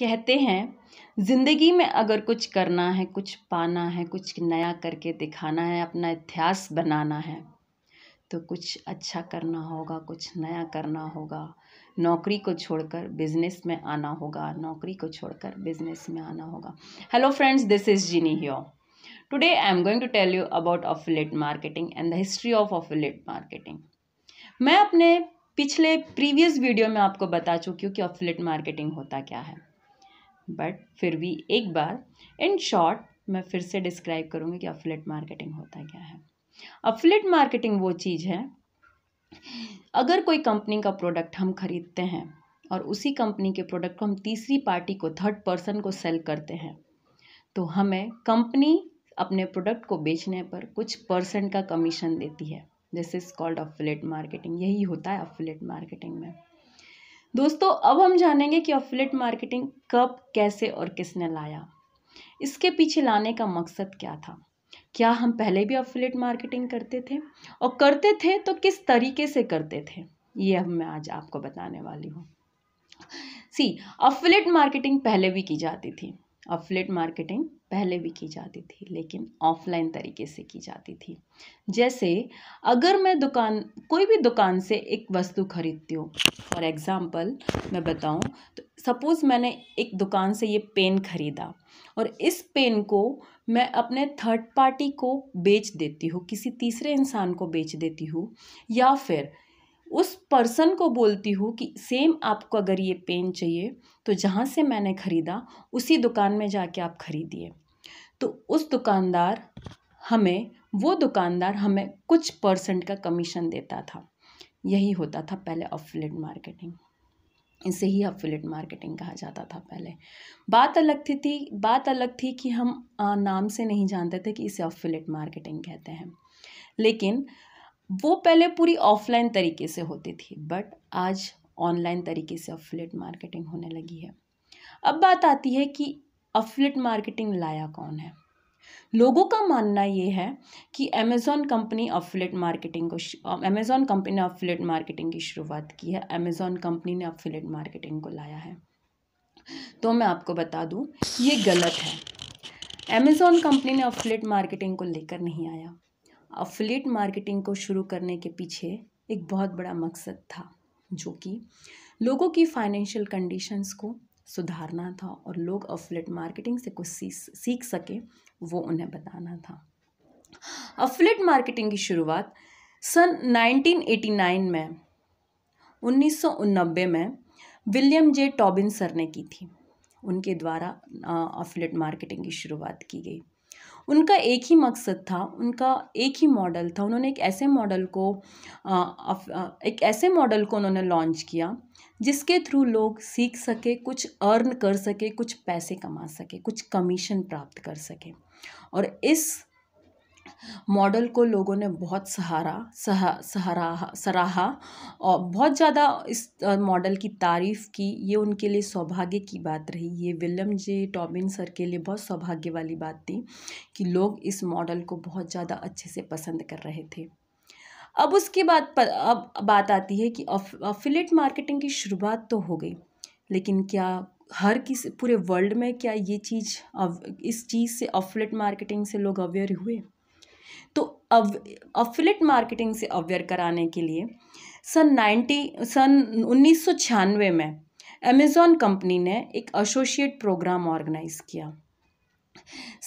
कहते हैं ज़िंदगी में अगर कुछ करना है कुछ पाना है कुछ नया करके दिखाना है अपना इतिहास बनाना है तो कुछ अच्छा करना होगा कुछ नया करना होगा नौकरी को छोड़कर बिजनेस में आना होगा नौकरी को छोड़कर बिजनेस में आना होगा hello friends this is Genie here today I am going to tell you about affiliate marketing and the history of affiliate marketing मैं अपने पिछले प्रीवियस वीडियो में आपको बता चुकी हूँ कि ऑफिलेट मार्केटिंग होता क्या है बट फिर भी एक बार इन शॉर्ट मैं फिर से डिस्क्राइब करूँगी कि अफिलेट मार्केटिंग होता क्या है अफिलेट मार्केटिंग वो चीज़ है अगर कोई कंपनी का प्रोडक्ट हम खरीदते हैं और उसी कंपनी के प्रोडक्ट को हम तीसरी पार्टी को थर्ड पर्सन को सेल करते हैं तो हमें कंपनी अपने प्रोडक्ट को बेचने पर कुछ परसेंट का कमीशन देती है this is called affiliate marketing यही होता है अफिलेट मार्केटिंग में दोस्तों अब हम जानेंगे कि अफिलेट मार्केटिंग कब कैसे और किसने लाया इसके पीछे लाने का मकसद क्या था क्या हम पहले भी अफिलेट मार्केटिंग करते थे और करते थे तो किस तरीके से करते थे ये अब मैं आज आपको बताने वाली हूँ सी अफिलेट मार्केटिंग पहले भी की जाती थी अफलेट मार्केटिंग पहले भी की जाती थी लेकिन ऑफलाइन तरीके से की जाती थी जैसे अगर मैं दुकान कोई भी दुकान से एक वस्तु खरीदती हूँ फॉर एग्ज़ाम्पल मैं बताऊँ तो सपोज़ मैंने एक दुकान से ये पेन ख़रीदा और इस पेन को मैं अपने थर्ड पार्टी को बेच देती हूँ किसी तीसरे इंसान को बेच देती हूँ या फिर उस पर्सन को बोलती हूँ कि सेम आपको अगर ये पेन चाहिए तो जहाँ से मैंने ख़रीदा उसी दुकान में जाके आप ख़रीदिए तो उस दुकानदार हमें वो दुकानदार हमें कुछ परसेंट का कमीशन देता था यही होता था पहले अफिलेट मार्केटिंग इसे ही अफिलेट मार्केटिंग कहा जाता था पहले बात अलग थी थी बात अलग थी कि हम नाम से नहीं जानते थे कि इसे अफिलेट मार्केटिंग कहते हैं लेकिन वो पहले पूरी ऑफलाइन तरीके से होती थी बट आज ऑनलाइन तरीके से अफिलेट मार्केटिंग होने लगी है अब बात आती है कि अफिलेट मार्केटिंग लाया कौन है लोगों का मानना ये है कि अमेज़ॉन कंपनी अफिलेट मार्केटिंग को अमेज़ॉन कंपनी ने अफिलेट मार्केटिंग की शुरुआत की है अमेज़ॉन कंपनी ने अफिलेट मार्केटिंग को लाया है तो मैं आपको बता दूँ ये गलत है अमेज़ॉन कंपनी ने अफिलेट मार्केटिंग को लेकर नहीं आया अफिलेट मार्केटिंग को शुरू करने के पीछे एक बहुत बड़ा मकसद था जो कि लोगों की फाइनेंशियल कंडीशंस को सुधारना था और लोग अफिलेट मार्केटिंग से कुछ सीख सके वो उन्हें बताना था अफिलेट मार्केटिंग की शुरुआत सन 1989 में उन्नीस में विलियम जे टॉबिन सर ने की थी उनके द्वारा अफिलेट मार्केटिंग की शुरुआत की गई उनका एक ही मकसद था उनका एक ही मॉडल था उन्होंने एक ऐसे मॉडल को एक ऐसे मॉडल को उन्होंने लॉन्च किया जिसके थ्रू लोग सीख सके कुछ अर्न कर सके कुछ पैसे कमा सके कुछ कमीशन प्राप्त कर सके और इस मॉडल को लोगों ने बहुत सहारा सहा सहारा सराहा और बहुत ज़्यादा इस मॉडल की तारीफ़ की ये उनके लिए सौभाग्य की बात रही ये विलियम जे टॉबिन सर के लिए बहुत सौभाग्य वाली बात थी कि लोग इस मॉडल को बहुत ज़्यादा अच्छे से पसंद कर रहे थे अब उसके बाद अब बात आती है कि अफिलेट मार्केटिंग की शुरुआत तो हो गई लेकिन क्या हर किसी पूरे वर्ल्ड में क्या ये चीज़ इस चीज़ से अफिलेट मार्केटिंग से लोग अवेयर हुए तो अव अफिलेट मार्केटिंग से अवेयर कराने के लिए सन नाइन्टी सन उन्नीस सौ छियानवे में अमेज़ॉन कंपनी ने एक एसोशिएट प्रोग्राम ऑर्गेनाइज किया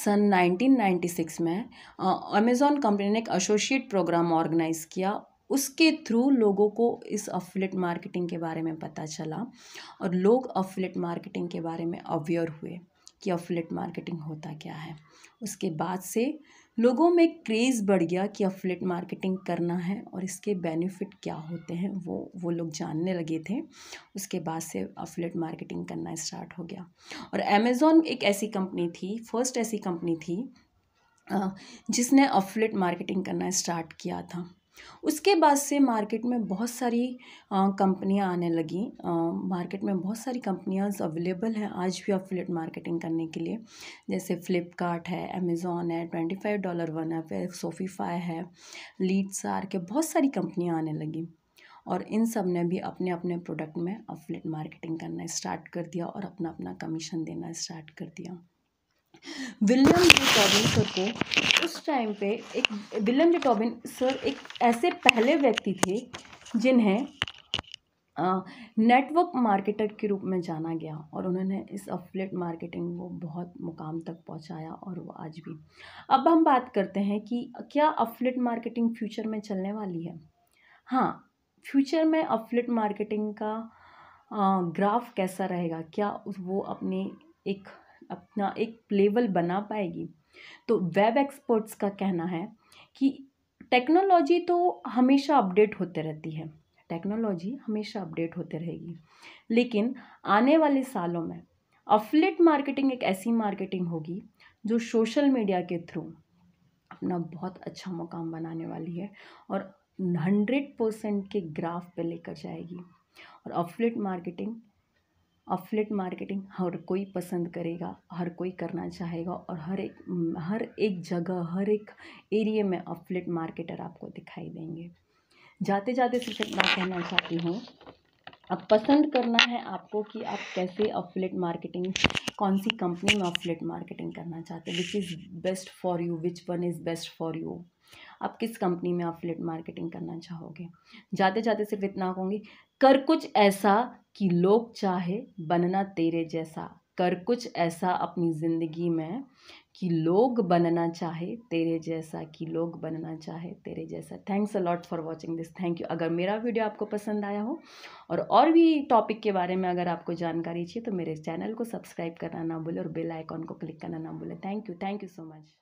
सन 1996 में अमेज़ॉन कंपनी ने एक एसोशिएट प्रोग्राम ऑर्गेनाइज किया उसके थ्रू लोगों को इस अफिलेट मार्केटिंग के बारे में पता चला और लोग अफिलेट मार्केटिंग के बारे में अवेयर हुए कि अफिलेट मार्केटिंग होता क्या है उसके बाद से लोगों में क्रेज़ बढ़ गया कि अफलेट मार्केटिंग करना है और इसके बेनिफिट क्या होते हैं वो वो लोग जानने लगे थे उसके बाद से अफलेट मार्केटिंग करना स्टार्ट हो गया और अमेज़ोन एक ऐसी कंपनी थी फर्स्ट ऐसी कंपनी थी जिसने अफलेट मार्केटिंग करना स्टार्ट किया था उसके बाद से मार्केट में बहुत सारी कंपनियां आने लगी मार्केट में बहुत सारी कंपनियां अवेलेबल हैं आज भी अफिलेट मार्केटिंग करने के लिए जैसे फ्लिपकार्ट है अमेज़ोन है ट्वेंटी फाइव डॉलर वन है फिर सोफीफाई है लीड्स आर के बहुत सारी कंपनियाँ आने लगी और इन सब ने भी अपने अपने प्रोडक्ट में अफिलेट मार्केटिंग करना स्टार्ट कर दिया और अपना अपना कमीशन देना स्टार्ट कर दिया विलियम जे टॉबिन सर को उस टाइम पे एक विलियम जे टॉबिन सर एक ऐसे पहले व्यक्ति थे जिन्हें नेटवर्क मार्केटर के रूप में जाना गया और उन्होंने इस अफलेट मार्केटिंग को बहुत मुकाम तक पहुंचाया और वो आज भी अब हम बात करते हैं कि क्या अफलेट मार्केटिंग फ्यूचर में चलने वाली है हाँ फ्यूचर में अफलेट मार्केटिंग का ग्राफ कैसा रहेगा क्या वो अपने एक अपना एक लेवल बना पाएगी तो वेब एक्सपर्ट्स का कहना है कि टेक्नोलॉजी तो हमेशा अपडेट होते रहती है टेक्नोलॉजी हमेशा अपडेट होते रहेगी लेकिन आने वाले सालों में अफलेट मार्केटिंग एक ऐसी मार्केटिंग होगी जो सोशल मीडिया के थ्रू अपना बहुत अच्छा मुकाम बनाने वाली है और हंड्रेड परसेंट के ग्राफ पे लेकर जाएगी और अफलेट मार्केटिंग अफलेट मार्केटिंग हर कोई पसंद करेगा हर कोई करना चाहेगा और हर एक हर एक जगह हर एक एरिए में अफलेट मार्केटर आपको दिखाई देंगे जाते जाते शिक्षक मैं कहना चाहती हूँ अब पसंद करना है आपको कि आप कैसे अफलेट मार्केटिंग कौन सी कंपनी में अफलेट मार्केटिंग करना चाहते हैं which is best for you which one is best for you आप किस कंपनी में अफिलेट मार्केटिंग करना चाहोगे जाते जाते सिर्फ इतना कहूँगी कर कुछ ऐसा कि लोग चाहे बनना तेरे जैसा कर कुछ ऐसा अपनी ज़िंदगी में कि लोग बनना चाहे तेरे जैसा कि लोग बनना चाहे तेरे जैसा thanks a lot for watching this thank you अगर मेरा वीडियो आपको पसंद आया हो और और भी टॉपिक के बारे में अगर आपको जानकारी चाहिए तो मेरे चैनल को सब्सक्राइब करना ना भूलें और बेल आइकॉन को क्लिक करना ना भूलें thank you thank you so much